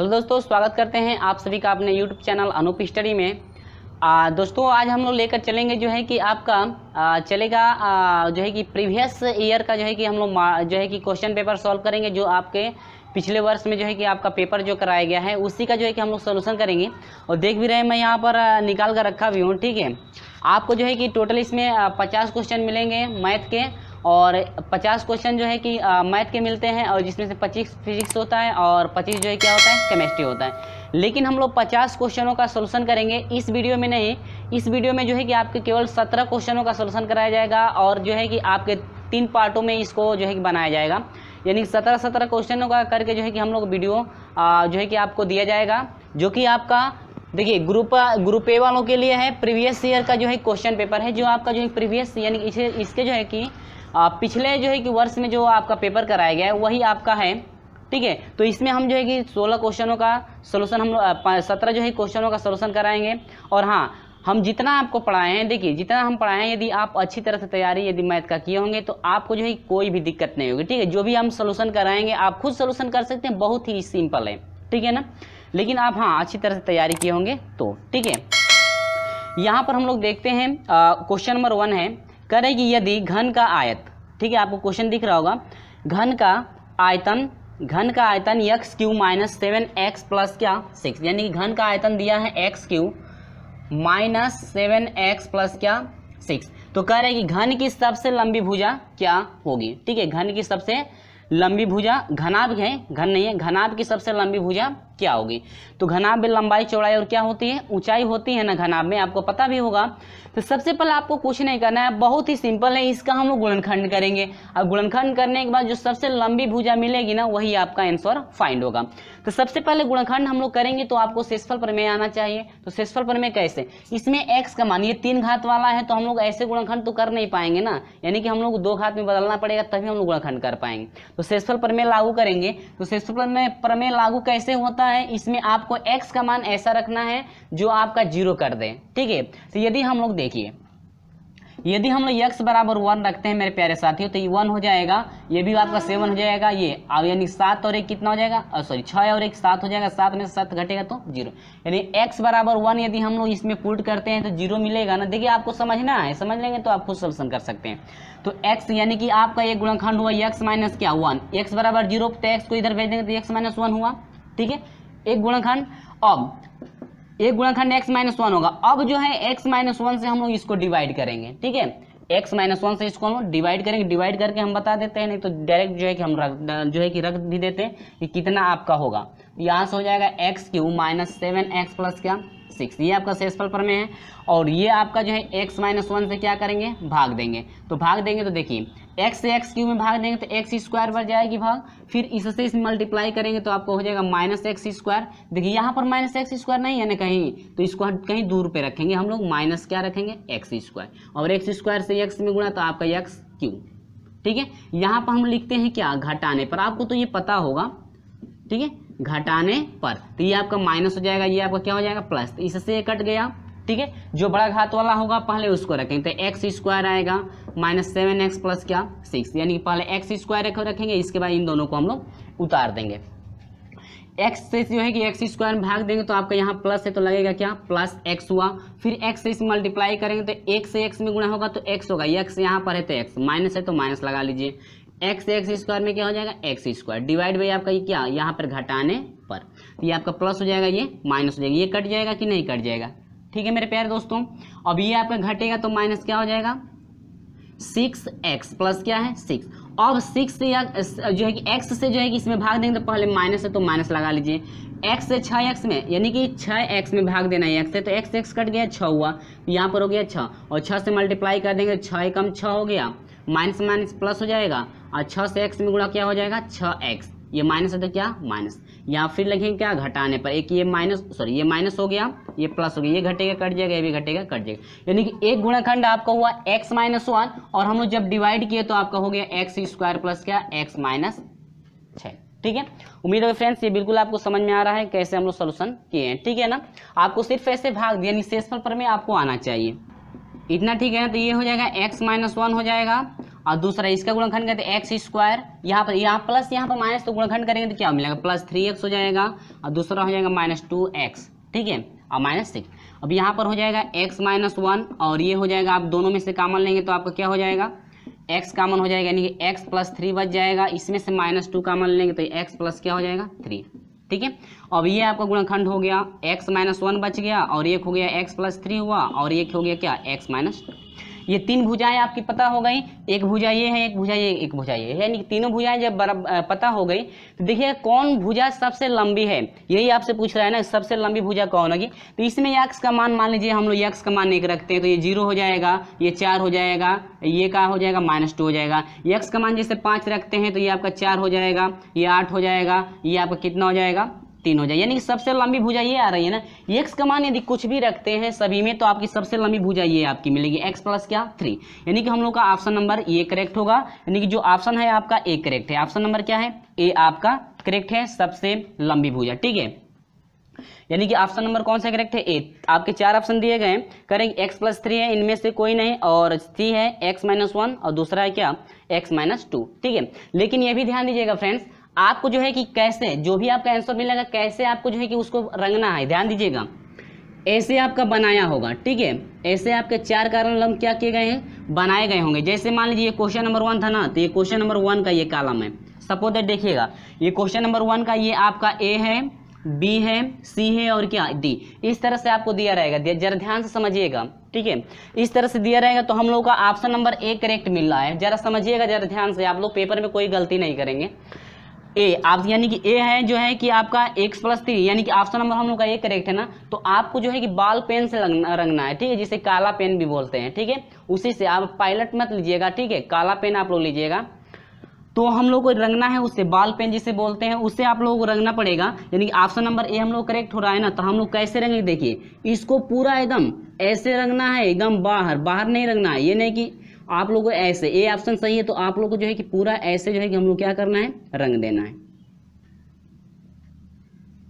hello दोस्तों स्वागत करते हैं आप सभी का अपने यूट्यूब चैनल अनूप स्टडी में आ, दोस्तों आज हम लोग लेकर चलेंगे जो है कि आपका आ, चलेगा आ, जो है कि प्रीवियस ईयर का जो है कि हम लोग जो है कि क्वेश्चन पेपर सॉल्व करेंगे जो आपके पिछले वर्ष में जो है कि आपका पेपर जो कराया गया है उसी का जो है कि हम लोग सोल्यूशन करेंगे और देख भी रहे मैं यहाँ पर निकाल कर रखा भी हूँ ठीक है आपको जो है कि टोटल इसमें पचास क्वेश्चन मिलेंगे मैथ के और 50 क्वेश्चन जो है कि मैथ के मिलते हैं और जिसमें से 25 फिजिक्स होता है और 25 जो है क्या होता है केमिस्ट्री होता है लेकिन हम लोग 50 क्वेश्चनों का सोल्यूशन करेंगे इस वीडियो में नहीं इस वीडियो में जो है कि आपके केवल 17 क्वेश्चनों का सोल्यूशन कराया जाएगा और जो है कि आपके तीन पार्टों में इसको जो है कि बनाया जाएगा यानी सत्रह सत्रह क्वेश्चनों का करके जो है कि हम लोग वीडियो जो है कि आपको दिया जाएगा जो कि आपका देखिए ग्रुप ग्रुप ए वालों के लिए है प्रीवियस ईयर का जो है क्वेश्चन पेपर है जो आपका जो है प्रीवियस यानी इसे इसके जो है कि पिछले जो है कि वर्ष में जो आपका पेपर कराया गया है वही आपका है ठीक है तो इसमें हम जो है कि सोलह क्वेश्चनों का सोल्यूशन हम लोग सत्रह जो है क्वेश्चनों का सोल्यूशन कराएंगे और हाँ हम जितना आपको पढ़ाए हैं देखिए जितना हम पढ़ाए हैं यदि आप अच्छी तरह से तैयारी यदि मैथ का किए होंगे तो आपको जो है कोई भी दिक्कत नहीं होगी ठीक है जो भी हम सोल्यूशन कराएंगे आप खुद सोल्यूशन कर सकते हैं बहुत ही सिंपल है ठीक है ना लेकिन आप हाँ अच्छी तरह से तैयारी किए होंगे तो ठीक है यहाँ पर हम लोग देखते हैं क्वेश्चन नंबर वन है करेगी यदि घन का आयत ठीक है आपको क्वेश्चन दिख रहा होगा घन का आयतन घन का आयतन x cube minus seven x plus क्या सिक्स यानी कि घन का आयतन दिया है x cube minus seven x plus क्या सिक्स तो कह रहे हैं कि घन की सबसे लंबी भुजा क्या होगी ठीक है घन की सबसे लंबी भुजा घनाभ है घन नहीं है घनाभ की सबसे लंबी भुजा क्या होगी तो घनाभ में लंबाई चौड़ाई और क्या होती है ऊंचाई होती है ना घनाभ में आपको पता भी होगा तो सबसे पहले आपको कुछ नहीं करना है बहुत ही सिंपल है इसका हम लोग गुणनखंड करेंगे अब गुणनखंड करने के बाद जो सबसे लंबी भुजा मिलेगी ना वही आपका आंसर फाइंड होगा तो सबसे पहले गुणनखंड हम लोग करेंगे तो आपको शेषफल प्रमेय आना चाहिए तो शेषफल प्रमेय कैसे इसमें एक्स का मान ये तीन घात वाला है तो हम लोग ऐसे गुणखंड तो कर नहीं पाएंगे ना यानी कि हम लोग दो घात में बदलना पड़ेगा तभी हम लोग गुणखंड कर पाएंगे तो शेषफल प्रमेय लागू करेंगे तो शेषफल प्रमेय लागू कैसे होता है इसमें आपको x का मान ऐसा रखना है जो आपका जीरो कर दे ठीक है तो यदि हम लोग देखिए यदि हम लोग यक्स बराबर वन रखते हैं मेरे प्यारे साथियों तो ये वन हो जाएगा ये भी आपका सेवन हो जाएगा ये अब यानी सात और एक कितना हो जाएगा सॉरी छः और एक सात हो जाएगा सात में से सात घटेगा तो जीरो यानी एक्स बराबर वन यदि हम लोग इसमें पुट करते हैं तो जीरो मिलेगा ना देखिए आपको समझना है समझ लेंगे तो आप खुद सोल्सन कर सकते हैं तो एक्स यानी कि आपका एक गुणाखंड हुआ एक्स माइनस क्या वन एक्स बराबर जीरो तो एक्स को इधर भेज देंगे तो एक्स माइनस वन हुआ ठीक है एक गुणनखंड अब एक गुणनखंड एक्स माइनस वन होगा अब जो है एक्स माइनस वन से हम लोग इसको डिवाइड करेंगे ठीक है एक्स माइनस वन से इसको हम डिवाइड करेंगे डिवाइड करके हम बता देते हैं नहीं तो डायरेक्ट जो है कि हम रख जो है कि रख भी देते हैं कि कितना आपका होगा यहाँ से हो जाएगा x cube minus seven x plus क्या सिक्स ये आपका शेषफल में है और ये आपका जो है एक्स माइनस वन से क्या करेंगे भाग देंगे तो भाग देंगे तो देखिए एक्स से एक्स क्यू में भाग देंगे तो एक्स स्क्वायर बढ़ जाएगी भाग फिर इससे इस मल्टीप्लाई करेंगे तो आपको हो जाएगा माइनस एक्स स्क्वायर देखिए यहाँ पर माइनस एक्स स्क्वायर नहीं है ना कहीं तो इसको हम कहीं दूर पे रखेंगे हम लोग माइनस क्या रखेंगे एक्स स्क्वायर और एक्स स्क्वायर से एक्स में गुणा तो आपका एक्स क्यू ठीक है यहाँ पर हम लिखते हैं क्या घटाने पर आपको तो ये पता होगा ठीक है घटाने पर तो ये आपका माइनस हो जाएगा ये आपका क्या हो जाएगा प्लस तो इससे ये कट गया ठीक है जो बड़ा घात वाला होगा पहले उसको रखेंगे तो एक्स स्क्वायर आएगा माइनस सेवन एक्स प्लस क्या सिक्स यानी कि पहले एक्स स्क्वायर रखेंगे इसके बाद इन दोनों को हम लोग उतार देंगे एक्स से जो है कि एक्स स्क्वायर भाग देंगे तो आपका यहाँ प्लस है तो लगेगा क्या प्लस एक्स हुआ फिर एक्स से इस मल्टीप्लाई करेंगे तो एक से एक्स में गुणा होगा तो एक्स होगा एक्स यहाँ पर है तो एक्स माइनस है तो माइनस लगा लीजिए एक्स एक्स स्क्वायर में क्या हो जाएगा एक्स स्क्वायर डिवाइड बाई आपका ये क्या यहाँ पर घटाने पर तो ये आपका प्लस हो जाएगा ये माइनस हो जाएगा ये कट जाएगा कि नहीं कट जाएगा ठीक है मेरे प्यारे दोस्तों अब ये आपका घटेगा तो माइनस क्या हो जाएगा सिक्स एक्स प्लस क्या है सिक्स अब सिक्स से या जो है कि एक्स से जो है कि इसमें भाग देंगे तो पहले माइनस है तो माइनस लगा लीजिए एक्स से छः एक्स में यानी कि छः एक्स में भाग देना है एक्स से तो एक्स एक्स कट गया छः हुआ तो यहाँ पर हो गया छः और छः से मल्टीप्लाई कर देंगे तो छः कम छः हो गया माइनस माइनस प्लस हो जाएगा और छः से एक्स में गुणा क्या हो जाएगा छः एक्स ये माइनस है तो क्या माइनस या फिर लगेंगे क्या घटाने पर एक ये माइनस सॉरी ये माइनस हो गया ये प्लस हो गया ये घटेगा कट जाएगा ये भी घटेगा कट जाएगा यानी कि एक गुणाखंड आपका हुआ एक्स माइनस वन और हम लोग जब डिवाइड किए तो आपका हो गया एक्स स्क्वायर प्लस क्या एक्स माइनस छः ठीक है उम्मीद है फ्रेंड्स ये बिल्कुल आपको समझ में आ रहा है कैसे हम लोग सोल्यूशन किए हैं ठीक है ना आपको सिर्फ ऐसे भाग यानी शेषफल पर में आपको आना चाहिए इतना ठीक है ना तो ये हो जाएगा एक्स माइनस वन हो जाएगा और दूसरा इसका गुणखंड करते हैं एक्स स्क्वायर यहाँ पर यहाँ प्लस यहाँ पर माइनस तो गुणखंड करेंगे तो क्या मिलेगा प्लस थ्री एक्स हो जाएगा और दूसरा हो जाएगा माइनस टू एक्स ठीक है और माइनस सिक्स अब यहाँ पर हो जाएगा एक्स माइनस वन और ये हो जाएगा आप दोनों में से कामन लेंगे तो आपका क्या हो जाएगा एक्स कामन हो जाएगा यानी कि एक्स प्लस थ्री बच जाएगा इसमें से माइनस टू कामन लेंगे तो एक्स प्लस क्या हो जाएगा थ्री ठीक है अब ये आपका गुणखंड हो गया एक्स माइनस वन बच गया और एक हो गया एक्स प्लस थ्री हुआ और एक हो गया क्या एक्स माइनस ये तीन भुजाएं आपकी पता हो गई एक भुजा ये है एक भुजा ये एक भुजा ये यानी तीनों भुजाएं जब पता हो गई तो देखिए कौन भुजा सबसे लंबी है यही आपसे पूछ रहा है ना सबसे लंबी भुजा कौन होगी तो इसमें यक्स का मान मान लीजिए हम लोग यक्स का मान एक रखते हैं तो ये जीरो हो जाएगा ये चार हो जाएगा ये का हो जाएगा माइनस टू हो जाएगा यक्स का मान जैसे पाँच रखते हैं तो ये आपका चार हो जाएगा ये आठ हो जाएगा ये आपका कितना हो जाएगा तीन हो जाए यानी कि सबसे लंबी भुजा ये आ रही है ना x का मान यदि कुछ भी रखते हैं सभी में तो आपकी सबसे लंबी भुजा ये आपकी मिलेगी एक्स प्लस क्या थ्री यानी कि हम लोग का ऑप्शन नंबर ये करेक्ट होगा यानी कि जो ऑप्शन है आपका ए करेक्ट है ऑप्शन नंबर क्या है ए आपका करेक्ट है सबसे लंबी भुजा ठीक है यानी कि ऑप्शन नंबर कौन सा करेक्ट है ए आपके चार ऑप्शन दिए गए करेंगे एक्स प्लस थ्री है इनमें से कोई नहीं और थ्री है एक्स माइनस वन और दूसरा है क्या एक्स माइनस टू ठीक है लेकिन ये भी ध्यान दीजिएगा फ्रेंड्स आपको जो है कि कैसे जो भी आपका आंसर मिलेगा कैसे आपको जो है कि उसको रंगना है ध्यान दीजिएगा ऐसे आपका बनाया होगा ठीक है ऐसे आपके चार कारण लम्ब क्या किए गए हैं बनाए गए होंगे जैसे मान लीजिए क्वेश्चन नंबर वन था ना तो ये क्वेश्चन नंबर वन का ये कालम है सपोज दैट देखिएगा ये क्वेश्चन नंबर वन का ये आपका ए है बी है सी है और क्या डी इस तरह से आपको दिया रहेगा जरा ध्यान से समझिएगा ठीक है इस तरह से दिया रहेगा तो हम लोग का ऑप्शन नंबर ए करेक्ट मिल रहा है जरा समझिएगा जरा ध्यान से आप लोग पेपर में कोई गलती नहीं करेंगे ए आप यानी कि ए है जो है कि आपका एक्स प्लस थ्री यानी कि ऑप्शन नंबर हम लोग का ए करेक्ट है ना तो आपको जो है कि बाल पेन से रंगना रंगना है ठीक है जिसे काला पेन भी बोलते हैं ठीक है उसी से आप पायलट मत लीजिएगा ठीक है काला पेन आप लोग लीजिएगा तो हम लोग को रंगना है उससे बाल पेन जिसे बोलते हैं उससे आप लोगों को रंगना पड़ेगा यानी कि ऑप्शन नंबर ए हम लोग करेक्ट हो रहा है ना तो हम लोग कैसे रंगे देखिए इसको पूरा एकदम ऐसे रंगना है एकदम बाहर बाहर नहीं रंगना है ये नहीं कि आप लोगों को ऐसे ए ऑप्शन सही है तो आप लोग को जो है कि पूरा ऐसे जो है कि हम लोग क्या करना है रंग देना है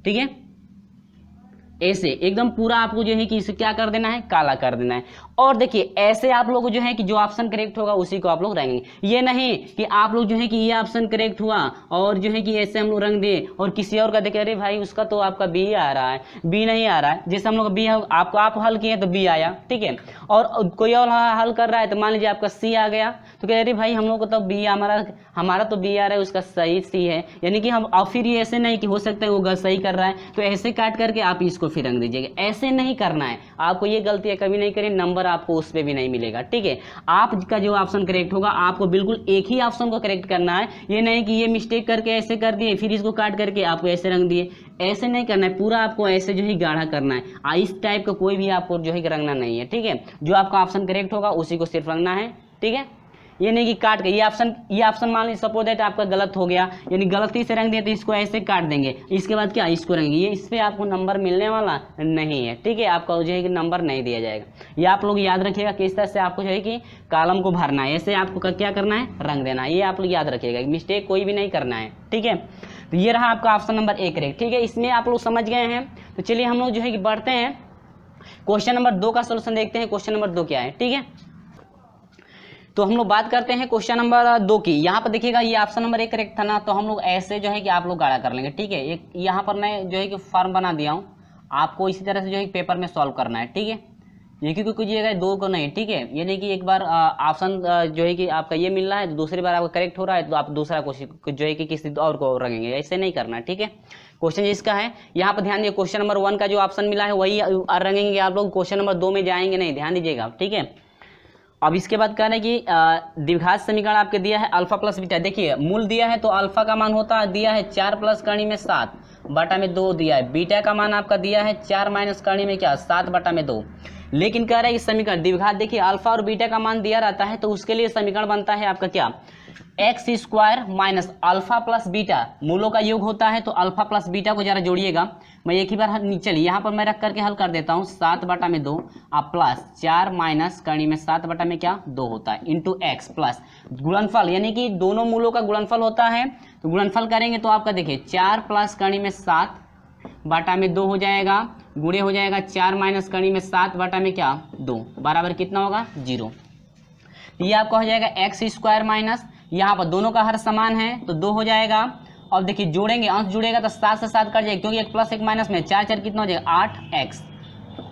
ठीक है ऐसे एकदम पूरा आपको जो है कि इसे क्या कर देना है काला कर देना है और देखिए ऐसे आप लोग जो है कि जो ऑप्शन करेक्ट होगा उसी को आप लोग रंगेंगे ये नहीं कि आप लोग जो है कि ये ऑप्शन करेक्ट हुआ और जो है कि ऐसे हम लोग रंग दें और किसी और का देखे अरे भाई उसका तो आपका बी आ रहा है बी नहीं आ रहा है जैसे हम लोग बी आपको आप हल किए तो बी आया ठीक है और कोई और हल कर रहा है तो मान लीजिए आपका सी आ गया तो कह अरे भाई हम लोग को तो बी हमारा हमारा तो बी आ रहा है उसका सही सी है यानी कि हम और फिर ये ऐसे नहीं कि हो सकता है वो गलत सही कर रहा है तो ऐसे काट करके आप इसको फिर रंग दीजिएगा ऐसे नहीं करना है आपको ये गलतियाँ कभी नहीं करें नंबर आपको उस पर भी नहीं मिलेगा ठीक है आपका जो ऑप्शन करेक्ट होगा आपको बिल्कुल एक ही ऑप्शन को करेक्ट करना है ये नहीं कि ये मिस्टेक करके ऐसे कर दिए फिर इसको काट करके आपको ऐसे रंग दिए ऐसे नहीं करना है पूरा आपको ऐसे जो है गाढ़ा करना है इस टाइप का को कोई भी आपको जो है रंगना नहीं है ठीक है जो आपका ऑप्शन करेक्ट होगा उसी को सिर्फ रंगना है ठीक है ये नहीं कि काट के ये ऑप्शन ये ऑप्शन मान लीजिए सपोज दैट आपका गलत हो गया यानी गलती से रंग दिया तो इसको ऐसे काट देंगे इसके बाद क्या इसको रंग ये इस पर आपको नंबर मिलने वाला नहीं है ठीक है आपका जो है कि नंबर नहीं दिया जाएगा ये आप लोग याद रखिएगा किस तरह से आपको जो है कि कालम को भरना है ऐसे आपको क्या करना है रंग देना है ये आप लोग याद रखिएगा मिस्टेक कोई भी नहीं करना है ठीक है तो ये रहा आपका ऑप्शन नंबर एक रेख ठीक है इसमें आप लोग समझ गए हैं तो चलिए हम लोग जो है कि बढ़ते हैं क्वेश्चन नंबर दो का सोल्यूशन देखते हैं क्वेश्चन नंबर दो क्या है ठीक है तो हम लोग बात करते हैं क्वेश्चन नंबर दो की यहाँ पर देखिएगा ये ऑप्शन नंबर एक करेक्ट था ना तो हम लोग ऐसे जो है कि आप लोग गाढ़ा कर लेंगे ठीक है एक यहाँ पर मैं जो है कि फॉर्म बना दिया हूँ आपको इसी तरह से जो है पेपर में सॉल्व करना है ठीक है ये क्योंकि कीजिएगा दो को नहीं ठीक है यानी कि एक बार ऑप्शन जो है कि आपका ये मिल रहा है तो दूसरी बार आपका करेक्ट हो रहा है तो आप दूसरा क्वेश्चन जो है कि किसी और को रखेंगे ऐसे नहीं करना ठीक है क्वेश्चन जिसका है यहाँ पर ध्यान दिए क्वेश्चन नंबर वन का जो ऑप्शन मिला है वही रंगेंगे आप लोग क्वेश्चन नंबर दो में जाएंगे नहीं ध्यान दीजिएगा ठीक है अब इसके बाद कहना है कि द्विघात समीकरण आपके दिया है अल्फा प्लस बीटा देखिए मूल दिया है तो अल्फा का मान होता है दिया है चार प्लस कर्णी में सात बटा में दो दिया है बीटा का मान आपका दिया है चार माइनस कर्णी में क्या सात बटा में दो लेकिन कह रहा है कि समीकरण द्विघात देखिए अल्फा और बीटा का मान दिया रहता है तो उसके लिए समीकरण बनता है आपका क्या x square minus alpha plus beta मूलों का योग होता है तो अल्फा प्लस बीटा को जरा जोड़िएगा मैं एक ही बार चलिए यहाँ पर मैं रख करके हल कर देता हूँ सात बटा में दो और प्लस चार माइनस कर्णी में सात बटा में क्या दो होता है इंटू एक्स प्लस गुणनफल यानी कि दोनों मूलों का गुणनफल होता है तो गुणनफल करेंगे तो आपका देखिए चार प्लस कर्णी में सात बाटा में दो हो जाएगा गुड़े हो जाएगा चार माइनस कर्णी में सात बाटा में क्या दो बराबर कितना होगा जीरो ये आपका हो जाएगा एक्स स्क्वायर माइनस यहाँ पर दोनों का हर समान है तो दो हो जाएगा और देखिए जोड़ेंगे अंश जुड़ेगा तो सात से सात कट जाएगा क्योंकि एक प्लस एक माइनस में चार चार कितना हो जाएगा आठ एक्स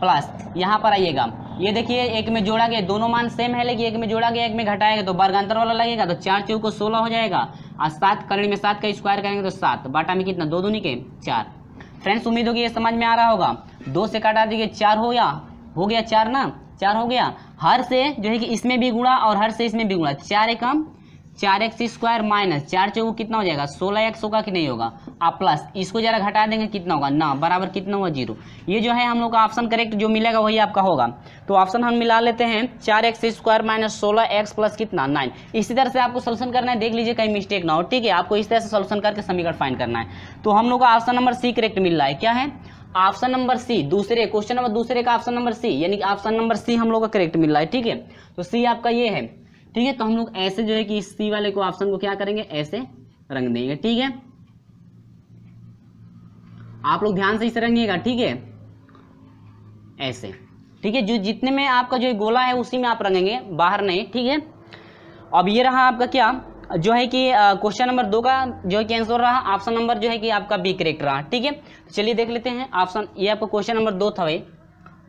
प्लस यहाँ पर आइएगा ये देखिए एक में जोड़ा गया दोनों मान सेम है लेकिन एक में जोड़ा गया एक में घटाएगा तो वर्ग अंतर वाला लगेगा तो चार चौक को सोलह हो जाएगा और सात करणी में सात का स्क्वायर करेंगे तो सात बाटा में कितना दो दूनी के चार फ्रेंड्स उम्मीद होगी ये समझ में आ रहा होगा दो से काटा दीजिए चार हो गया हो गया चार ना चार हो गया हर से जो है कि इसमें भी गुणा और हर से इसमें भी गुणा चार एकम चार एक्स स्क्वायर माइनस चार चौ कितना हो जाएगा सोलह एक्स होगा कि नहीं होगा आप प्लस इसको जरा घटा देंगे कितना होगा ना बराबर कितना होगा जीरो ये जो है हम लोग का ऑप्शन करेक्ट जो मिलेगा वही आपका होगा तो ऑप्शन हम मिला लेते हैं चार एक्स स्क्वायर माइनस सोलह एक्स प्लस कितना नाइन इसी तरह से आपको सोल्यूशन करना है देख लीजिए कहीं मिस्टेक ना हो ठीक है आपको इस तरह से सोल्यूशन करके समीकरण फाइन करना है तो हम लोग का ऑप्शन नंबर सी करेक्ट मिल रहा है क्या है ऑप्शन नंबर सी दूसरे क्वेश्चन नंबर दूसरे का ऑप्शन नंबर सी यानी ऑप्शन नंबर सी हम लोग का करेक्ट मिल रहा है ठीक है तो सी आपका ये है ठीक है तो हम लोग ऐसे जो है कि इस सी वाले को ऑप्शन को क्या करेंगे ऐसे रंग देंगे ठीक है आप लोग ध्यान से इसे रंगिएगा ठीक है ऐसे ठीक है जो जितने में आपका जो गोला है उसी में आप रंगेंगे बाहर नहीं ठीक है अब ये रहा आपका क्या जो है कि क्वेश्चन नंबर दो का जो है कि आंसर रहा ऑप्शन नंबर जो है कि आपका बी करेक्ट रहा ठीक है तो चलिए देख लेते हैं ऑप्शन ये आपका क्वेश्चन नंबर दो था भाई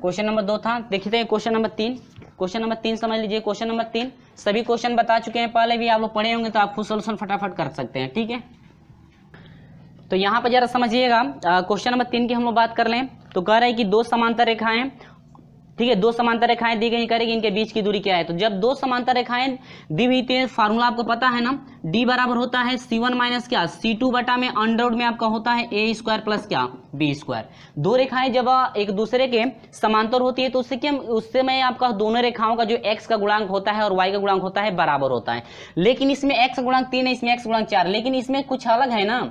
क्वेश्चन नंबर दो था देखते हैं क्वेश्चन नंबर तीन क्वेश्चन नंबर तीन समझ लीजिए क्वेश्चन नंबर तीन सभी क्वेश्चन बता चुके हैं पहले भी आप लोग पढ़े होंगे तो आप खुद सोल्यूशन फटाफट कर सकते हैं ठीक है तो यहाँ पर जरा समझिएगा क्वेश्चन नंबर तीन की हम लोग बात कर लें तो कह रहे हैं कि दो समांतर रेखाएं ठीक है दो समांतर रेखाएं दी गई करेगी इनके बीच की दूरी क्या है तो जब दो समांतर रेखाएं दी हुई थी फार्मूला आपको पता है ना डी बराबर होता है सी वन माइनस क्या सी टू बटा में अंडरवुड में आपका होता है ए स्क्वायर प्लस क्या बी स्क्वायर दो रेखाएं जब एक दूसरे के समांतर होती है तो उससे क्या उससे में आपका दोनों रेखाओं का जो एक्स का गुणांक होता है और वाई का गुणांक होता है बराबर होता है लेकिन इसमें एक्स गुणांक तीन है इसमें एक्स गुणांक चार लेकिन इसमें कुछ अलग है ना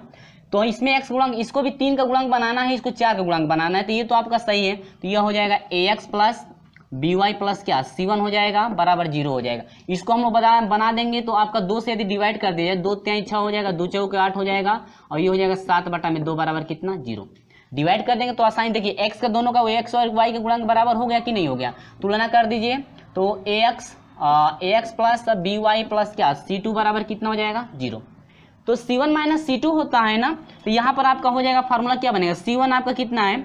तो इसमें एक्स गुणांक इसको भी तीन का गुणांक बनाना है इसको चार का गुणांक बनाना है तो ये तो आपका सही है तो यह हो जाएगा a x plus b y plus क्या सी वन हो जाएगा बराबर जीरो हो जाएगा इसको हम लोग बना बना देंगे तो आपका दो से यदि डिवाइड कर दिया जाए दो त्याई छः हो जाएगा दो चौके आठ हो जाएगा और ये हो जाएगा सात बटा में दो बराबर कितना जीरो डिवाइड कर देंगे तो आसानी देखिए एक्स का दोनों का वो एक्स और वाई का गुणांक बराबर हो गया कि नहीं हो गया तुलना कर दीजिए तो a x a x plus b y plus क्या सी टू बराबर कितना हो जाएगा जीरो तो c one minus c two होता है ना तो यहाँ पर आपका हो जाएगा फार्मूला क्या बनेगा सी वन आपका कितना है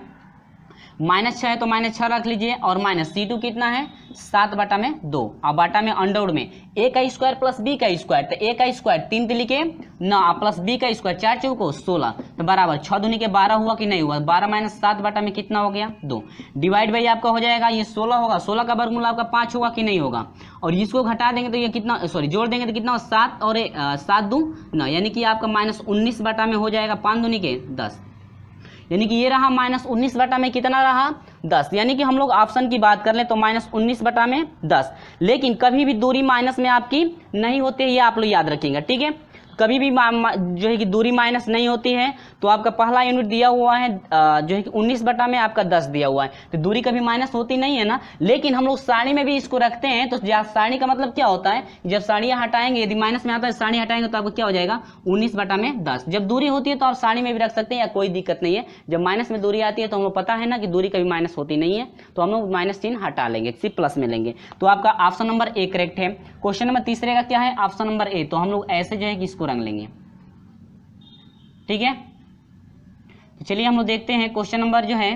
माइनस छः है तो माइनस छः रख लीजिए और माइनस सी टू कितना है सात बाटा में दो और बाटा में अंडरवुड में ए का स्क्वायर प्लस बी का स्क्वायर तो ए का स्क्वायर तीन तिली के नौ प्लस बी का स्क्वायर चार चौ को सोलह तो बराबर छः दुनी के बारह हुआ कि नहीं हुआ बारह माइनस सात बाटा में कितना हो गया दो डिवाइड बाई आपका हो जाएगा ये सोलह होगा सोलह का वर्गमूल आपका पाँच होगा कि नहीं होगा और इसको घटा देंगे तो ये कितना सॉरी जोड़ देंगे तो कितना सात और सात दू नौ यानी कि आपका माइनस उन्नीस बाटा में हो जाएगा पाँच दूनी के दस यानी कि ये रहा माइनस उन्नीस बटा में कितना रहा दस यानी कि हम लोग ऑप्शन की बात कर लें तो माइनस उन्नीस बटा में दस लेकिन कभी भी दूरी माइनस में आपकी नहीं होती है ये आप लोग याद रखेंगे ठीक है कभी भी जो है कि दूरी माइनस नहीं होती है तो आपका पहला यूनिट दिया हुआ है जो है कि उन्नीस बटा में आपका दस दिया हुआ है तो दूरी कभी माइनस होती नहीं है ना लेकिन हम लोग साड़ी में भी इसको रखते हैं तो साड़ी का मतलब क्या होता है जब साड़ियाँ हटाएंगे यदि माइनस में आता है साड़ी हटाएंगे तो आपको क्या हो जाएगा उन्नीस बटा में दस जब दूरी होती है तो आप साड़ी में भी रख सकते हैं या कोई दिक्कत नहीं है जब माइनस में दूरी आती है तो हम लोग पता है ना कि दूरी कभी माइनस होती नहीं है तो हम लोग माइनस तीन हटा लेंगे सिर्फ प्लस में लेंगे तो आपका ऑप्शन नंबर ए करेक्ट है क्वेश्चन नंबर तीसरे का क्या है ऑप्शन नंबर ए तो हम लोग ऐसे जो है कि इसको इसको रंग लेंगे ठीक है तो चलिए हम लोग देखते हैं क्वेश्चन नंबर जो है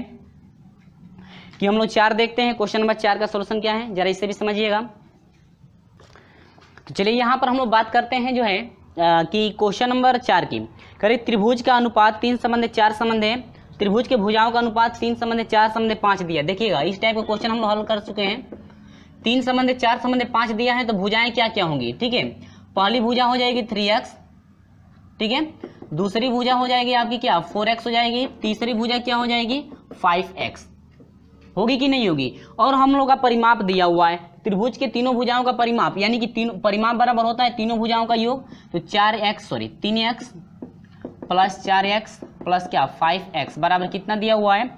कि हम लोग चार देखते हैं क्वेश्चन नंबर चार का सोल्यूशन क्या है जरा इसे भी समझिएगा तो चलिए यहां पर हम लोग बात करते हैं जो है आ, कि क्वेश्चन नंबर चार की करीब त्रिभुज का अनुपात तीन संबंध चार संबंध है त्रिभुज के भुजाओं का अनुपात तीन संबंध चार संबंध पांच दिया देखिएगा इस टाइप का क्वेश्चन हम लोग हल कर चुके हैं तीन संबंध चार संबंध पांच दिया है तो भुजाएं क्या क्या होंगी ठीक है पहली भुजा हो जाएगी थ्री एक्स ठीक है दूसरी भुजा हो जाएगी आपकी क्या फोर एक्स हो जाएगी तीसरी भुजा क्या हो जाएगी फाइव एक्स होगी कि नहीं होगी और हम लोग का परिमाप दिया हुआ है त्रिभुज के तीनों भुजाओं का परिमाप यानी कि तीन परिमाप बराबर होता है तीनों भुजाओं का योग तो चार एक्स सॉरी तीन एक्स प्लस चार एक्स प्लस क्या फाइव एक्स बराबर कितना दिया हुआ है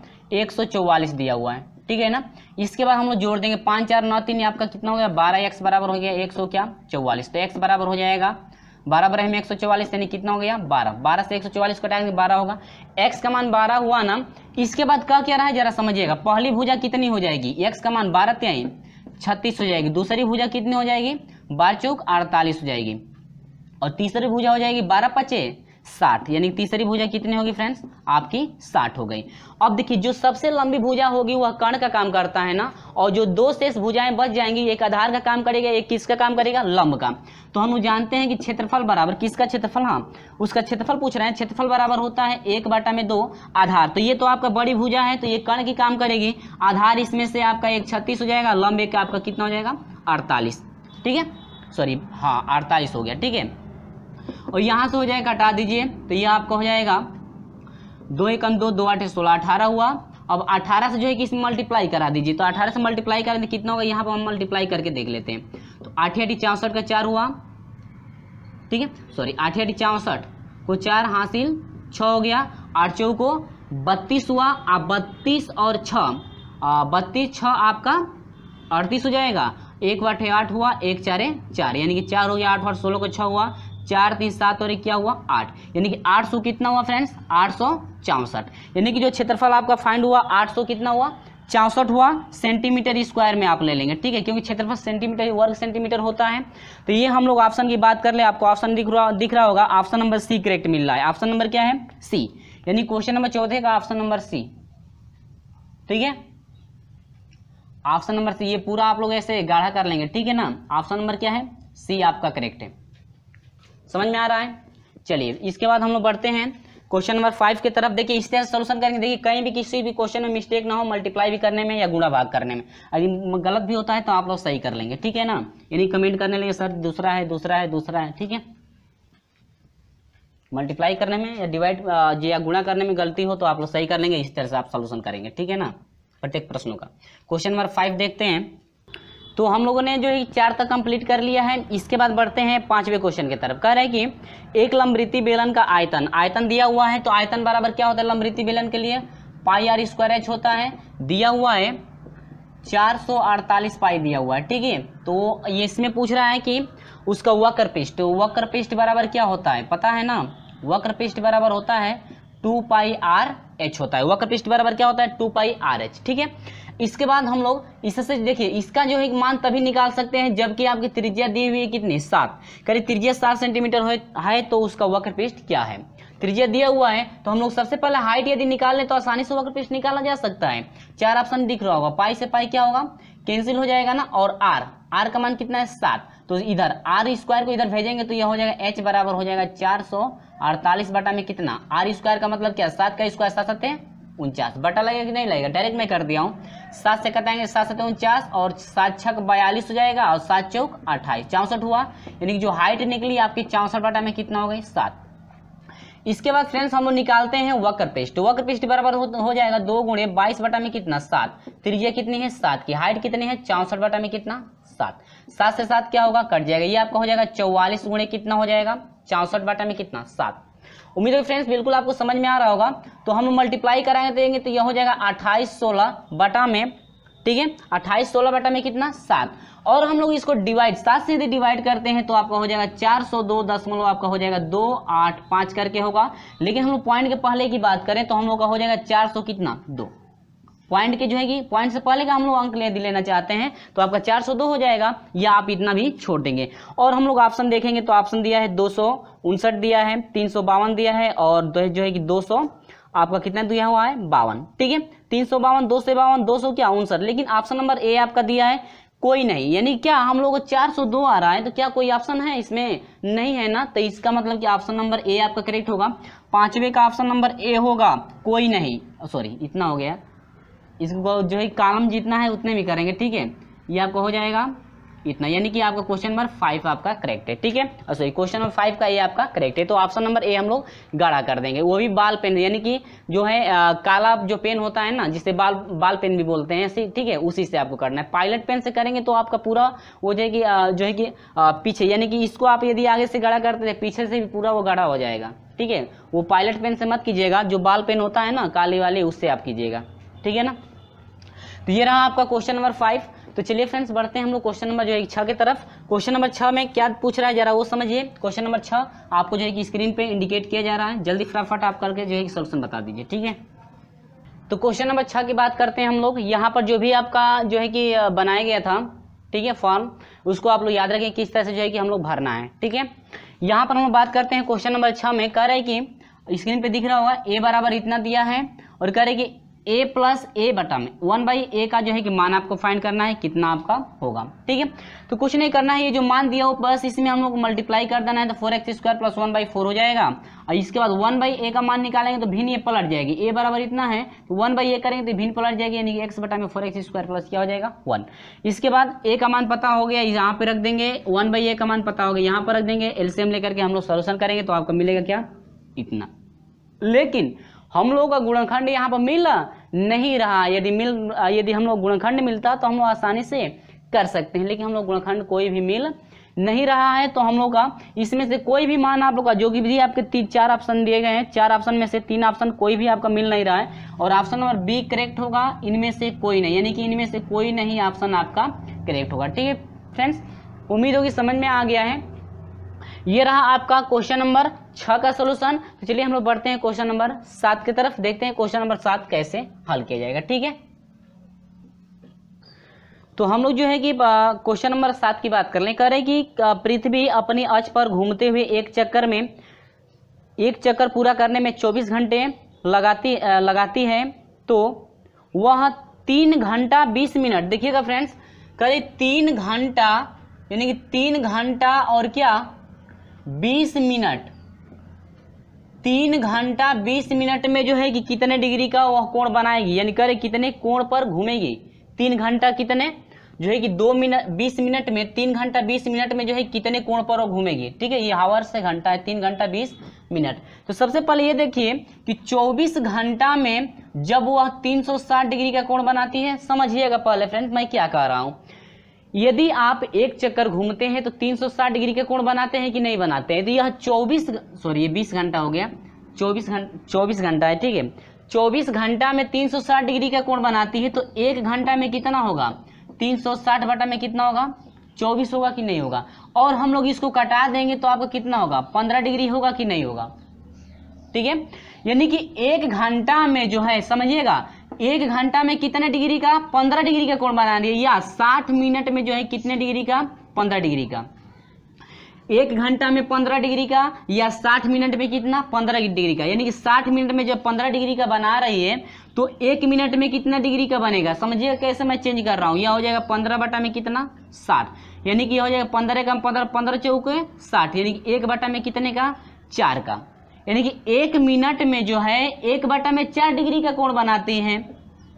एक सौ चौवालीस दिया हुआ है ठीक है ना इसके बाद हम लोग जोड़ देंगे पाँच चार नौ तीन आपका कितना हो गया बारह एक्स बराबर हो गया एक सौ क्या चौवालीस तो एक्स बराबर हो जाएगा बारह बरह में एक सौ चौवालीस यानी कितना हो गया बारह बारह से एक सौ चौवालीस कटाएंगे बारह होगा एक्स का मान बारह हुआ ना इसके बाद क्या क्या रहा है जरा समझिएगा पहली भुजा कितनी हो जाएगी एक्स का मान बारह त्याई छत्तीस हो जाएगी दूसरी भुजा कितनी हो जाएगी बारह चौक अड़तालीस हो जाएगी और तीसरी भुजा हो जाएगी बारह पचे साठ यानी तीसरी भुजा कितनी होगी फ्रेंड्स आपकी साठ हो गई अब देखिए जो सबसे लंबी भुजा होगी वह कर्ण का काम करता है ना और जो दो शेष भुजाएं बच जाएंगी एक आधार का काम करेगा एक किसका काम करेगा लंब का तो हम जानते हैं कि क्षेत्रफल बराबर किसका क्षेत्रफल हाँ उसका क्षेत्रफल पूछ रहे हैं क्षेत्रफल बराबर होता है एक बाटा में दो आधार तो ये तो आपका बड़ी भूजा है तो ये कर्ण की काम करेगी आधार इसमें से आपका एक छत्तीस हो जाएगा लंब एक आपका कितना हो जाएगा अड़तालीस ठीक है सॉरी हाँ अड़तालीस हो गया ठीक है और यहाँ से हो जाएगा हटा दीजिए तो ये आपका हो जाएगा दो एकम दो दो आठ सोलह अठारह हुआ अब अठारह से जो है कि इसमें मल्टीप्लाई करा दीजिए तो अठारह से मल्टीप्लाई करें तो कितना होगा यहाँ पर हम मल्टीप्लाई करके देख लेते हैं तो आठ आठ चौंसठ का चार हुआ ठीक है सॉरी आठ आठ चौंसठ को चार हासिल छ हो गया आठ चौ को बत्तीस हुआ आप बत्तीस और छ बत्तीस छ आपका अड़तीस हो जाएगा एक बार आठ हुआ एक चारे चार यानी कि चार हो गया आठ और सोलह को छ हुआ चार तीस सात और एक क्या हुआ आठ यानी कि आठ सौ कितना हुआ फ्रेंड्स आठ सौ चौंसठ यानी कि जो क्षेत्रफल आपका फाइंड हुआ आठ सौ कितना हुआ चौंसठ हुआ सेंटीमीटर स्क्वायर में आप ले लेंगे ठीक है क्योंकि क्षेत्रफल सेंटीमीटर वर्ग सेंटीमीटर होता है तो ये हम लोग ऑप्शन की बात कर ले आपको ऑप्शन दिख रहा दिख रहा होगा ऑप्शन नंबर सी करेक्ट मिल रहा है ऑप्शन नंबर क्या है सी यानी क्वेश्चन नंबर चौथे का ऑप्शन नंबर सी ठीक है ऑप्शन नंबर सी ये पूरा आप लोग ऐसे गाढ़ा कर लेंगे ठीक है ना ऑप्शन नंबर क्या है सी आपका करेक्ट है समझ में आ रहा है चलिए इसके बाद हम लोग बढ़ते हैं क्वेश्चन नंबर फाइव की तरफ देखिए इस तरह से सोल्यूशन करेंगे देखिए कहीं भी किसी भी क्वेश्चन में मिस्टेक ना हो मल्टीप्लाई भी करने में या गुणा भाग करने में अगर गलत भी होता है तो आप लोग सही कर लेंगे ठीक है ना यानी कमेंट करने लेंगे सर दूसरा है दूसरा है दूसरा है ठीक है मल्टीप्लाई करने में या डिवाइड या गुणा करने में गलती हो तो आप लोग सही कर लेंगे इस तरह से आप सोल्यूशन करेंगे ठीक है ना प्रत्येक प्रश्नों का क्वेश्चन नंबर फाइव देखते हैं तो हम लोगों ने जो है चार तक कंप्लीट कर लिया है इसके बाद बढ़ते हैं पांचवें क्वेश्चन की तरफ कह रहे हैं कि एक लंबृति बेलन का आयतन आयतन दिया हुआ है तो आयतन बराबर क्या होता है लंबृति बेलन के लिए पाई आर स्क्वायर एच होता है दिया हुआ है 448 पाई दिया हुआ है ठीक है तो ये इसमें पूछ रहा है कि उसका वक्र पिस्ट तो वक्र पिस्ट बराबर क्या होता है पता है ना वक्र पिस्ट बराबर होता है टू पाई आर एच होता है वक्र पिस्ट बराबर क्या होता है टू पाई आर एच ठीक है इसके बाद हम लोग इससे देखिए इसका जो है मान तभी निकाल सकते हैं जबकि आपकी त्रिज्या दी हुई है कितनी सात करीब त्रिज्या सात सेंटीमीटर है तो उसका वक्र पृष्ठ क्या है त्रिज्या दिया हुआ है तो हम लोग सबसे पहले हाइट यदि निकाल लें तो आसानी से वक्र पृष्ठ निकाला जा सकता है चार ऑप्शन दिख रहा होगा पाई से पाई क्या होगा कैंसिल हो जाएगा ना और आर आर का मान कितना है सात तो इधर आर स्क्वायर को इधर भेजेंगे तो यह हो जाएगा एच बराबर हो जाएगा चार सौ अड़तालीस बटा में कितना आर स्क्वायर का मतलब क्या सात का स्क्वायर सात सत्य उनचास बटा लगेगा कि नहीं लगेगा डायरेक्ट मैं कर दिया हूँ सात से कटाएंगे सात सत्य तो उनचास और सात छक बयालीस हो जाएगा और सात चौक अट्ठाईस चौंसठ हुआ यानी कि जो हाइट निकली आपकी चौंसठ बटा में कितना हो गई सात इसके बाद फ्रेंड्स हम लोग निकालते हैं वक्र पेस्ट वक्र पेस्ट बराबर हो, जाएगा दो गुणे बाईस बटा में कितना सात त्रिज्या कितनी है सात की हाइट कितनी है चौंसठ बटा में कितना सात सात से सात क्या होगा कट जाएगा ये आपका हो जाएगा चौवालीस गुणे कितना हो जाएगा चौंसठ बटा में कितना सात उम्मीद है फ्रेंड्स बिल्कुल आपको समझ में आ रहा होगा तो हम मल्टीप्लाई कराएंगे देंगे तो यह तो हो जाएगा अट्ठाईस सोलह बटा में ठीक है अट्ठाईस सोलह बटा में कितना सात और हम लोग इसको डिवाइड सात से यदि डिवाइड करते हैं तो आपका हो जाएगा चार सौ दो दशमलव आपका हो जाएगा दो आठ पाँच करके होगा लेकिन हम लोग पॉइंट के पहले की बात करें तो हम लोग का हो जाएगा चार सौ कितना दो पॉइंट के जो है कि पॉइंट से पहले का हम लोग अंक ले लेना चाहते हैं तो आपका 402 हो जाएगा या आप इतना भी छोड़ देंगे और हम लोग ऑप्शन देखेंगे तो ऑप्शन दिया है दो दिया है तीन दिया है और जो है कि दो आपका कितना दिया हुआ है बावन ठीक है तीन सौ बावन दो सौ बावन दो सौ क्या उनसठ लेकिन ऑप्शन नंबर ए आपका दिया है कोई नहीं यानी क्या हम लोग को चार सौ दो आ रहा है तो क्या कोई ऑप्शन है इसमें नहीं है ना तो इसका मतलब कि ऑप्शन नंबर ए आपका करेक्ट होगा पांचवे का ऑप्शन नंबर ए होगा कोई नहीं सॉरी इतना हो गया इसको जो है कालम जितना है उतने भी करेंगे ठीक है ये आपका हो जाएगा इतना यानी कि आपका क्वेश्चन नंबर फाइव आपका करेक्ट है ठीक है सॉरी क्वेश्चन नंबर फाइव का ये आपका करेक्ट है तो ऑप्शन नंबर ए हम लोग गाढ़ा कर देंगे वो भी बाल पेन यानी कि जो है आ, काला जो पेन होता है ना जिसे बाल बाल पेन भी बोलते हैं ठीक है उसी से आपको करना है पायलट पेन से करेंगे तो आपका पूरा वो जो है कि जो है कि पीछे यानी कि इसको आप यदि आगे से गाढ़ा करते हैं पीछे से भी पूरा वो गाढ़ा हो जाएगा ठीक है वो पायलट पेन से मत कीजिएगा जो बाल पेन होता है ना काली वाले उससे आप कीजिएगा ठीक है ना तो ये रहा आपका क्वेश्चन नंबर फाइव तो चलिए फ्रेंड्स बढ़ते हैं हम लोग क्वेश्चन नंबर जो है छः की तरफ क्वेश्चन नंबर छः में क्या पूछ रहा है जरा वो समझिए क्वेश्चन नंबर छः आपको जो है कि स्क्रीन पे इंडिकेट किया जा रहा है जल्दी फटाफट आप करके जो है कि सोल्यूशन बता दीजिए ठीक है तो क्वेश्चन नंबर छः की बात करते हैं हम लोग यहाँ पर जो भी आपका जो है कि बनाया गया था ठीक है फॉर्म उसको आप लोग याद रखें किस तरह से जो है कि हम लोग भरना है ठीक है यहाँ पर हम लोग बात करते हैं क्वेश्चन नंबर छः में कह रहे कि स्क्रीन पे दिख रहा होगा ए बराबर इतना दिया है और कह रहे कि ए प्लस ए बटा में वन बाई ए का जो है कि मान आपको फाइंड करना है कितना आपका होगा ठीक है तो कुछ नहीं करना है ये जो मान दिया हो बस इसमें हम लोग मल्टीप्लाई कर देना है तो four x square plus one by four हो जाएगा और इसके बाद वन बाई ए का मान निकालेंगे तो भिन्न ये पलट जाएगी ए बराबर इतना है तो वन बाई ए करेंगे तो भिन्न पलट जाएगी यानी कि एक्स बटा में फोर एक्स स्क्वायर प्लस क्या हो जाएगा वन इसके बाद ए का मान पता हो गया यहाँ पे रख देंगे वन बाई ए का मान पता हो गया यहाँ पर रख देंगे एलसीएम लेकर के हम लोग सोल्यूशन करेंगे तो आपको मिलेगा क्या इतना लेकिन हम लोगों का गुणनखंड यहाँ पर मिला नहीं रहा यदि मिल यदि हम लोग गुणखंड मिलता तो हम लोग आसानी से कर सकते हैं लेकिन हम लोग गुणखंड कोई भी मिल नहीं रहा है तो हम लोग का इसमें से कोई भी मान आप लोग का जो कि भी आपके तीन चार ऑप्शन दिए गए हैं चार ऑप्शन में से तीन ऑप्शन कोई भी आपका मिल नहीं रहा है और ऑप्शन नंबर बी करेक्ट होगा इनमें से कोई नहीं यानी कि इनमें से कोई नहीं ऑप्शन आपका करेक्ट होगा ठीक है फ्रेंड्स उम्मीद होगी समझ में आ गया है ये रहा आपका क्वेश्चन नंबर छः का सोल्यूशन तो चलिए हम लोग बढ़ते हैं क्वेश्चन नंबर सात की तरफ देखते हैं क्वेश्चन नंबर सात कैसे हल किया जाएगा ठीक है तो हम लोग जो है कि क्वेश्चन नंबर सात की बात कर लें कह रहे कि पृथ्वी अपनी अच पर घूमते हुए एक चक्कर में एक चक्कर पूरा करने में चौबीस घंटे लगाती लगाती है तो वह तीन घंटा बीस मिनट देखिएगा फ्रेंड्स करीब तीन घंटा यानी कि तीन घंटा और क्या बीस मिनट तीन घंटा बीस मिनट में जो है कि कितने डिग्री का वह कोण बनाएगी यानी करे कितने कोण पर घूमेगी तीन घंटा कितने जो है कि दो मिनट बीस मिनट में तीन घंटा बीस मिनट में जो है कितने कोण पर वो घूमेगी ठीक है ये हावर से घंटा है तीन घंटा बीस मिनट तो सबसे पहले ये देखिए कि चौबीस घंटा में जब वह तीन सौ साठ डिग्री का कोण बनाती है समझिएगा पहले फ्रेंड मैं क्या कह रहा हूँ यदि आप एक चक्कर घूमते हैं तो 360 डिग्री के कोण बनाते हैं कि नहीं बनाते हैं तो यह 24 सॉरी ये 20 घंटा हो गया 24 घंटा चौबीस घंटा है ठीक है 24 घंटा में 360 डिग्री का कोण बनाती है तो एक घंटा में कितना होगा 360 बटा में कितना होगा 24 होगा कि नहीं होगा और हम लोग इसको कटा देंगे तो आपका कितना होगा पंद्रह डिग्री होगा कि नहीं होगा ठीक है यानी कि एक घंटा में जो है समझिएगा एक घंटा में कितने डिग्री का पंद्रह डिग्री का कोण बना रही है या साठ मिनट में जो है कितने डिग्री का पंद्रह डिग्री का एक घंटा में पंद्रह डिग्री का या साठ मिनट में कितना पंद्रह डिग्री का यानी कि साठ मिनट में जब पंद्रह डिग्री का बना रही है तो एक मिनट में कितना डिग्री का बनेगा समझिए कैसे मैं चेंज कर रहा हूँ यह हो जाएगा पंद्रह बटा में कितना साठ यानी कि यह हो जाएगा पंद्रह का पंद्रह पंद्रह चौक साठ यानी कि एक बटा में कितने का चार का यानी कि एक मिनट में जो है एक बटा में चार डिग्री का कोण बनाते हैं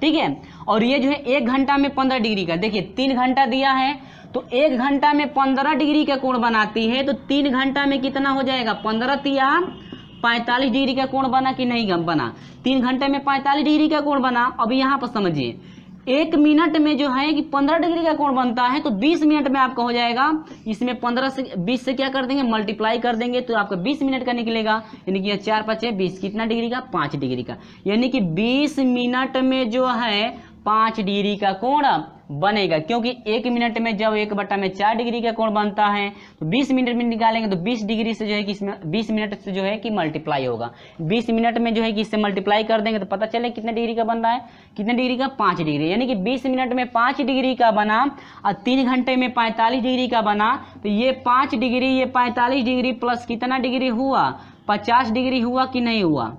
ठीक है और ये जो है एक घंटा में पंद्रह डिग्री का देखिए तीन घंटा दिया है तो एक घंटा में पंद्रह डिग्री का कोण बनाती है तो तीन घंटा में कितना हो जाएगा पंद्रह तिया पैंतालीस डिग्री का कोण बना कि नहीं बना तीन घंटे में पैंतालीस डिग्री का कोण बना अब यहाँ पर समझिए एक मिनट में जो है कि पंद्रह डिग्री का कोण बनता है तो बीस मिनट में आपका हो जाएगा इसमें पंद्रह से बीस से क्या कर देंगे मल्टीप्लाई कर देंगे तो आपका बीस मिनट का निकलेगा यानी कि चार पाँच है बीस कितना डिग्री का पाँच डिग्री का यानी कि बीस मिनट में जो है पाँच डिग्री का कोण बनेगा क्योंकि एक मिनट में जब एक बट्टा में चार डिग्री का कोण बनता है तो बीस मिनट में निकालेंगे तो बीस डिग्री से जो है कि इसमें बीस मिनट से जो है कि मल्टीप्लाई होगा बीस मिनट में जो है कि इससे मल्टीप्लाई कर देंगे तो पता चले कितने डिग्री का बन रहा है कितने डिग्री का पाँच डिग्री यानी कि बीस मिनट में पाँच डिग्री का बना और तीन घंटे में पैंतालीस डिग्री का बना तो ये पाँच डिग्री ये पैंतालीस डिग्री प्लस कितना डिग्री हुआ पचास डिग्री हुआ कि नहीं हुआ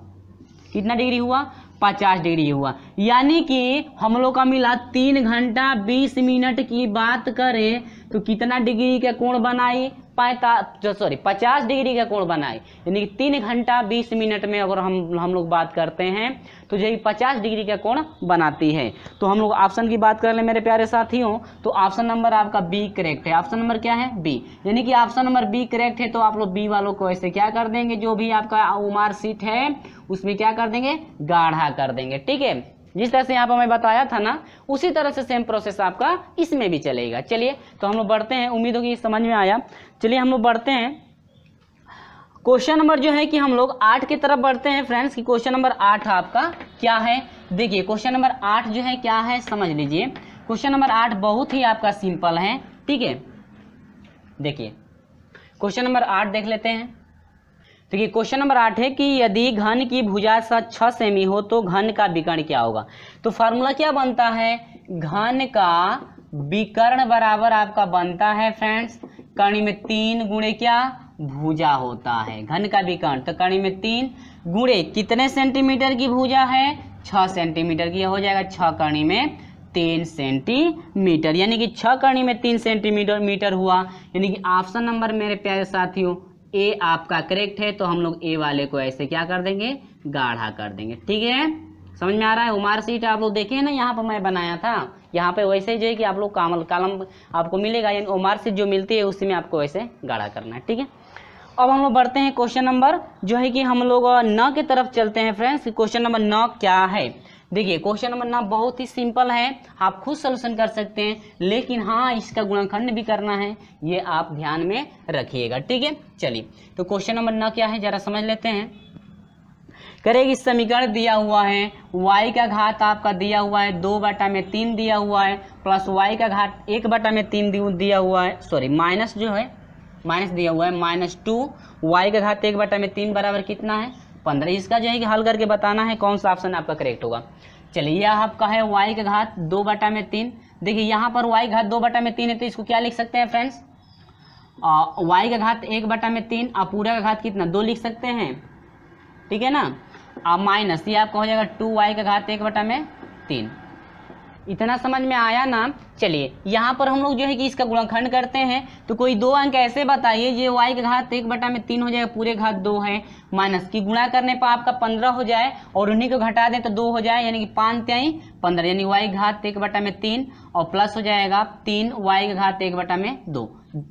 कितना डिग्री हुआ पचास डिग्री हुआ यानी कि हम लोग का मिला तीन घंटा बीस मिनट की बात करें तो कितना डिग्री का कोण बनाई पैंता सॉरी पचास डिग्री का कोण बनाए यानी कि तीन घंटा बीस मिनट में अगर हम हम लोग बात करते हैं तो यही पचास डिग्री का कोण बनाती है तो हम लोग ऑप्शन की बात कर लें मेरे प्यारे साथियों तो ऑप्शन नंबर आपका बी करेक्ट है ऑप्शन नंबर क्या है बी यानी कि ऑप्शन नंबर बी करेक्ट है तो आप लोग बी वालों को ऐसे क्या कर देंगे जो भी आपका उमार सीट है उसमें क्या कर देंगे गाढ़ा कर देंगे ठीक है जिस तरह से यहाँ पर मैं बताया था ना उसी तरह से सेम प्रोसेस आपका इसमें भी चलेगा चलिए तो हम लोग बढ़ते हैं उम्मीद होगी समझ में आया चलिए हम लोग बढ़ते हैं क्वेश्चन नंबर जो है कि हम लोग आठ की तरफ बढ़ते हैं फ्रेंड्स कि क्वेश्चन नंबर आठ आपका क्या है देखिए क्वेश्चन नंबर आठ जो है क्या है समझ लीजिए क्वेश्चन नंबर आठ बहुत ही आपका सिंपल है ठीक है देखिए क्वेश्चन नंबर आठ देख लेते हैं देखिए तो क्वेश्चन नंबर आठ है कि यदि घन की भुजा छः सेमी हो तो घन का विकर्ण क्या होगा तो फार्मूला क्या बनता है घन का विकर्ण बराबर आपका बनता है फ्रेंड्स कणी में तीन गुणे क्या भुजा होता है घन का विकर्ण तो कणी में तीन गुणे कितने सेंटीमीटर की भुजा है छ सेंटीमीटर की हो जाएगा छ कर्णी में तीन सेंटीमीटर यानी कि छ कर्णी में तीन सेंटीमीटर मीटर हुआ यानी कि ऑप्शन नंबर मेरे प्यारे साथियों ए आपका करेक्ट है तो हम लोग ए वाले को ऐसे क्या कर देंगे गाढ़ा कर देंगे ठीक है समझ में आ रहा है उमार सीट आप लोग देखे ना यहाँ पर मैं बनाया था यहाँ पे वैसे जो है कि आप लोग कामल कालम आपको मिलेगा यानी उमार सीट जो मिलती है उसी में आपको वैसे गाढ़ा करना है ठीक है अब हम लोग बढ़ते हैं क्वेश्चन नंबर जो है कि हम लोग न के तरफ चलते हैं फ्रेंड्स क्वेश्चन नंबर न क्या है देखिए क्वेश्चन नंबर ना बहुत ही सिंपल है आप खुद सोल्यूशन कर सकते हैं लेकिन हाँ इसका गुणाखंड भी करना है ये आप ध्यान में रखिएगा ठीक है चलिए तो क्वेश्चन नंबर ना क्या है जरा समझ लेते हैं करेगी समीकरण दिया हुआ है y का घात आपका दिया हुआ है दो बटा में तीन दिया हुआ है प्लस y का घात एक बटा में तीन दिया हुआ है सॉरी माइनस जो है माइनस दिया हुआ है माइनस टू वाई का घात एक बटा में तीन बराबर कितना है पंद्रह इसका जो है कि हल करके बताना है कौन सा ऑप्शन आपका करेक्ट होगा चलिए यह आपका है वाई का घात दो बटा में तीन देखिए यहाँ पर वाई घात दो बटा में तीन है तो इसको क्या लिख सकते हैं फ्रेंड्स वाई का घात एक बटा में तीन और पूरा का घात कितना दो लिख सकते हैं ठीक है ना और माइनस ये आपका हो जाएगा टू वाई का घात एक बटा में तीन इतना समझ में आया ना चलिए यहाँ पर हम लोग जो है कि इसका गुणाखंड करते हैं तो कोई दो अंक ऐसे बताइए जो वाई का घात एक बटा में तीन हो जाएगा पूरे घात दो है माइनस की गुणा करने पर आपका पंद्रह हो जाए और उन्हीं को घटा दें तो दो हो जाए यानी कि पाँच त्याई पंद्रह यानी वाई घात एक बटा में तीन और प्लस हो जाएगा तीन वाई का घात एक बटा में दो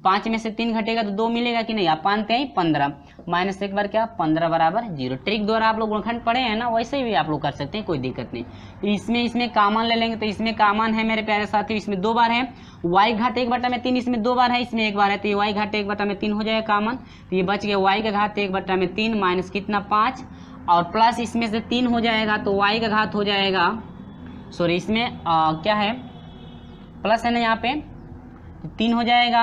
पाँच में से तीन घटेगा तो दो मिलेगा कि नहीं आप पाँच त्याई पंद्रह माइनस एक बार क्या पंद्रह बराबर जीरो ट्रिक द्वारा आप लोग गुणखंड पढ़े हैं ना वैसे ही आप लोग कर सकते हैं कोई दिक्कत नहीं इसमें इसमें कामन ले लेंगे तो इसमें कामन है मेरे प्यारे साथियों इसमें दो बार है वाई घाट एक बटा में तीन इसमें दो बार है इसमें एक बार है तो ये वाई घाट एक बटा में तीन हो जाएगा कामन तो ये बच गया वाई का घाट एक बटा में तीन माइनस कितना पाँच और प्लस इसमें से तीन हो जाएगा तो वाई का घात हो जाएगा सॉरी इसमें क्या है प्लस है ना यहाँ पे तो तीन हो जाएगा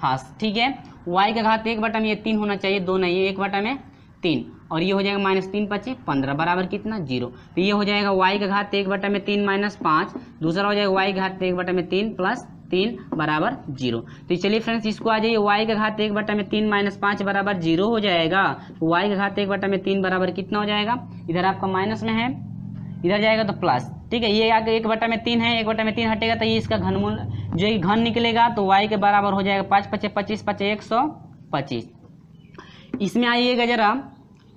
हाँ ठीक है वाई का घात एक बटा में ये तीन होना चाहिए दो नहीं एक बटा में तीन और ये हो जाएगा माइनस तीन पच्चीस पंद्रह बराबर कितना जीरो तो ये हो जाएगा वाई का घात एक बटा में तीन माइनस पाँच दूसरा हो जाएगा वाई घात एक बटा में तीन प्लस तीन बराबर जीरो तो चलिए फ्रेंड्स इसको आ जाइए वाई का घात एक बटा में तीन माइनस पाँच बराबर जीरो हो जाएगा वाई तो का घात एक बटा में तीन बराबर कितना हो जाएगा इधर आपका माइनस में है इधर जाएगा तो प्लस ठीक है ये आगे एक बटा में तीन है एक बटा में तीन हटेगा तो ये इसका घनमूल जो ये घन निकलेगा तो वाई के बराबर हो जाएगा पाँच पचे पच्चीस पचे एक सौ पच्चीस इसमें आइएगा जरा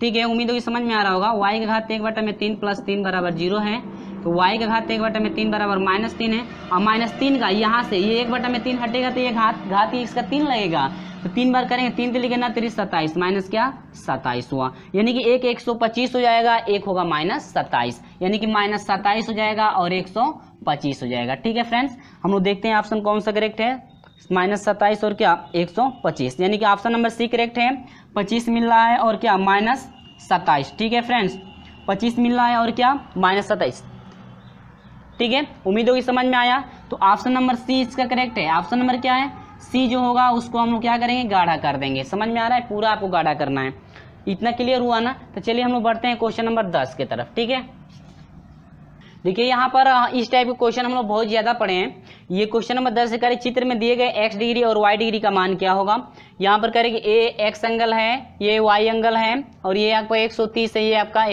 ठीक है उम्मीद होगी समझ में आ रहा होगा वाई के घाट एक बटा में तीन प्लस तीन बराबर जीरो है तो वाई का घात एक बटा में तीन बराबर माइनस तीन है और माइनस तीन का यहाँ से ये एक बटा में तीन हटेगा तो ये घात घात ये इसका तीन लगेगा तो तीन बार करेंगे तीन तिली ना तेरी सत्ताईस माइनस क्या सत्ताईस हुआ यानी कि एक एक सौ पच्चीस हो जाएगा एक होगा माइनस सत्ताईस यानी कि माइनस सत्ताईस हो जाएगा और एक सौ पच्चीस हो जाएगा ठीक है फ्रेंड्स हम लोग देखते हैं ऑप्शन कौन सा करेक्ट है माइनस सत्ताईस और क्या एक सौ पच्चीस यानी कि ऑप्शन नंबर सी करेक्ट है पच्चीस मिल रहा है और क्या माइनस सत्ताईस ठीक है फ्रेंड्स पच्चीस मिल रहा है और क्या माइनस सत्ताईस ठीक है उम्मीद होगी समझ में आया तो ऑप्शन नंबर सी इसका करेक्ट है ऑप्शन नंबर क्या है सी जो होगा उसको हम लोग क्या करेंगे गाढ़ा कर देंगे समझ में आ रहा है पूरा आपको गाढ़ा करना है इतना क्लियर हुआ ना तो चलिए हम लोग बढ़ते हैं क्वेश्चन नंबर दस के तरफ ठीक है देखिए यहाँ पर इस टाइप के क्वेश्चन हम लोग बहुत ज़्यादा पढ़े हैं ये क्वेश्चन नंबर दस करे चित्र में दिए गए एक्स डिग्री और वाई डिग्री का मान क्या होगा यहाँ पर करेगी ए एक्स एंगल है ये वाई एंगल है और ये आपको तीस है ये आपका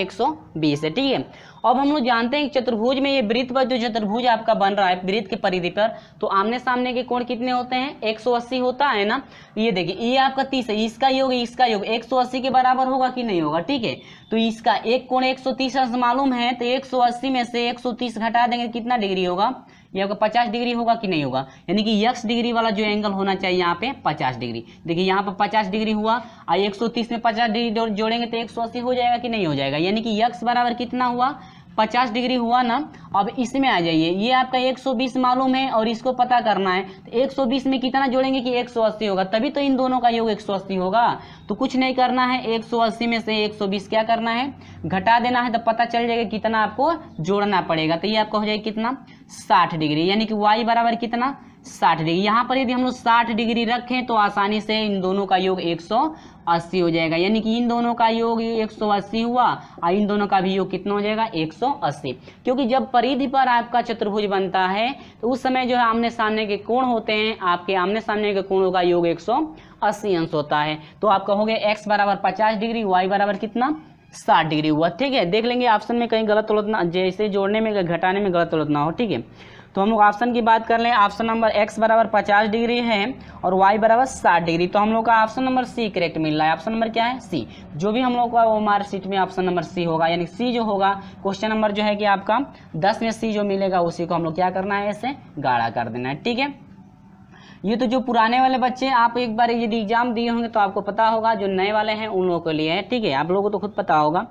बीस है ठीक है अब हम लोग जानते हैं कि चतुर्भुज में ये वृत्त पर जो चतुर्भुज आपका बन रहा है वृत्त के परिधि पर तो आमने सामने के कोण कितने होते हैं 180 होता है ना ये देखिए ये आपका तीस है इसका योग इसका योग 180 के बराबर होगा कि नहीं होगा ठीक है तो इसका एक कोण 130 अंश मालूम है तो 180 में से 130 घटा देंगे कितना डिग्री होगा ये आपका पचास डिग्री होगा कि नहीं होगा यानी कि यक्स डिग्री वाला जो एंगल होना चाहिए यहाँ पे पचास डिग्री देखिए यहाँ पर पचास डिग्री हुआ और 130 में पचास डिग्री जोड़ेंगे तो 180 हो जाएगा कि नहीं हो जाएगा यानी कि यक्स बराबर कितना हुआ 50 डिग्री हुआ ना अब इसमें आ जाइए ये आपका 120 मालूम है और इसको पता करना है तो 120 में कितना जोड़ेंगे कि 180 होगा तभी तो इन दोनों का योग 180 होगा तो कुछ नहीं करना है 180 में से 120 क्या करना है घटा देना है तो पता चल जाएगा कितना आपको जोड़ना पड़ेगा तो ये आपका हो जाएगा कितना साठ डिग्री यानी कि वाई बराबर कितना साठ डिग्री यहाँ पर यदि हम लोग साठ डिग्री रखें तो आसानी से इन दोनों का योग एक सौ अस्सी हो जाएगा यानी कि इन दोनों का योग एक सौ अस्सी हुआ और इन दोनों का भी योग कितना हो जाएगा एक सौ अस्सी क्योंकि जब परिधि पर आपका चतुर्भुज बनता है तो उस समय जो है आमने सामने के कोण होते हैं आपके आमने सामने के कोणों का योग एक सौ अस्सी अंश होता है तो आप कहोगे एक्स बराबर पचास डिग्री वाई बराबर कितना साठ डिग्री हुआ ठीक है देख लेंगे ऑप्शन में कहीं गलत गलत ना जैसे जोड़ने में घटाने में गलत गलत ना हो ठीक है तो हम लोग ऑप्शन की बात कर लें ऑप्शन नंबर एक्स बराबर पचास डिग्री है और वाई बराबर साठ डिग्री तो हम लोग का ऑप्शन नंबर सी करेक्ट मिल रहा है ऑप्शन नंबर क्या है सी जो भी हम लोग का वो मार्कशीट में ऑप्शन नंबर सी होगा यानी सी जो होगा क्वेश्चन नंबर जो है कि आपका दस में सी जो मिलेगा उसी को हम लोग क्या करना है इसे गाढ़ा कर देना है ठीक है ये तो जो पुराने वाले बच्चे आप एक बार यदि एग्जाम दिए होंगे तो आपको पता होगा जो नए वाले हैं उन लोगों के लिए है ठीक है आप लोगों को तो खुद पता होगा